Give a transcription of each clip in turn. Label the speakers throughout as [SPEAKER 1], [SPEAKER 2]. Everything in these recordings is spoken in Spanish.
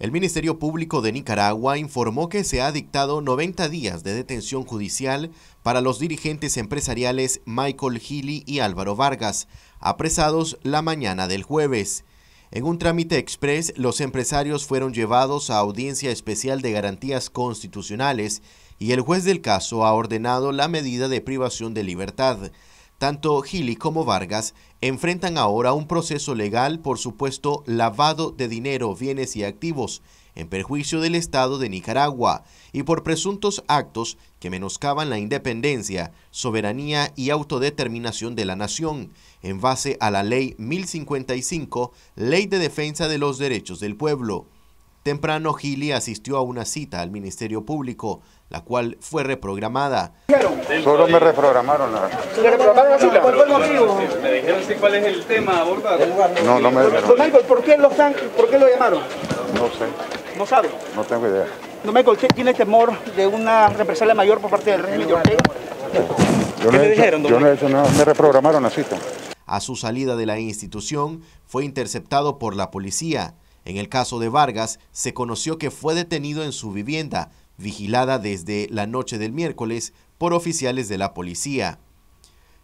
[SPEAKER 1] El Ministerio Público de Nicaragua informó que se ha dictado 90 días de detención judicial para los dirigentes empresariales Michael Healy y Álvaro Vargas, apresados la mañana del jueves. En un trámite express, los empresarios fueron llevados a audiencia especial de garantías constitucionales y el juez del caso ha ordenado la medida de privación de libertad. Tanto Gili como Vargas enfrentan ahora un proceso legal por supuesto lavado de dinero, bienes y activos en perjuicio del Estado de Nicaragua y por presuntos actos que menoscaban la independencia, soberanía y autodeterminación de la nación, en base a la Ley 1055, Ley de Defensa de los Derechos del Pueblo. Temprano, Gili asistió a una cita al Ministerio Público, la cual fue reprogramada. Solo me reprogramaron la... ¿Le reprogramaron la cita? ¿Cuál fue el motivo? Me dijeron si cuál es el tema a No, no me dijeron. Michael, ¿por qué, los ¿por qué lo llamaron? No sé. ¿No sabe? No tengo idea. No, Michael, ¿usted tiene temor de una represalia mayor por parte del régimen ¿Qué le dijeron, Yo no he hecho nada, me reprogramaron la cita. A su salida de la institución, fue interceptado por la policía, en el caso de Vargas, se conoció que fue detenido en su vivienda, vigilada desde la noche del miércoles por oficiales de la policía.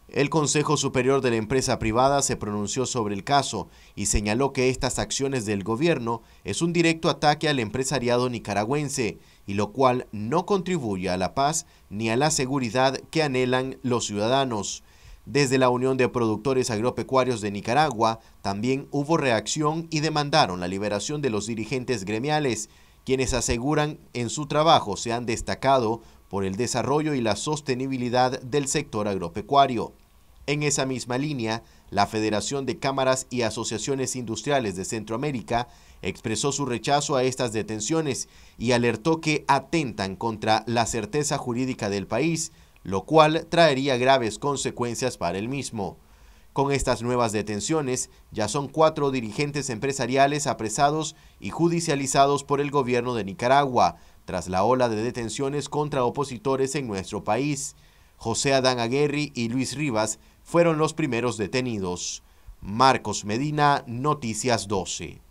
[SPEAKER 1] El Consejo Superior de la empresa privada se pronunció sobre el caso y señaló que estas acciones del gobierno es un directo ataque al empresariado nicaragüense y lo cual no contribuye a la paz ni a la seguridad que anhelan los ciudadanos. Desde la Unión de Productores Agropecuarios de Nicaragua también hubo reacción y demandaron la liberación de los dirigentes gremiales, quienes aseguran en su trabajo se han destacado por el desarrollo y la sostenibilidad del sector agropecuario. En esa misma línea, la Federación de Cámaras y Asociaciones Industriales de Centroamérica expresó su rechazo a estas detenciones y alertó que atentan contra la certeza jurídica del país, lo cual traería graves consecuencias para el mismo. Con estas nuevas detenciones, ya son cuatro dirigentes empresariales apresados y judicializados por el gobierno de Nicaragua, tras la ola de detenciones contra opositores en nuestro país. José Adán Aguerri y Luis Rivas fueron los primeros detenidos. Marcos Medina, Noticias 12.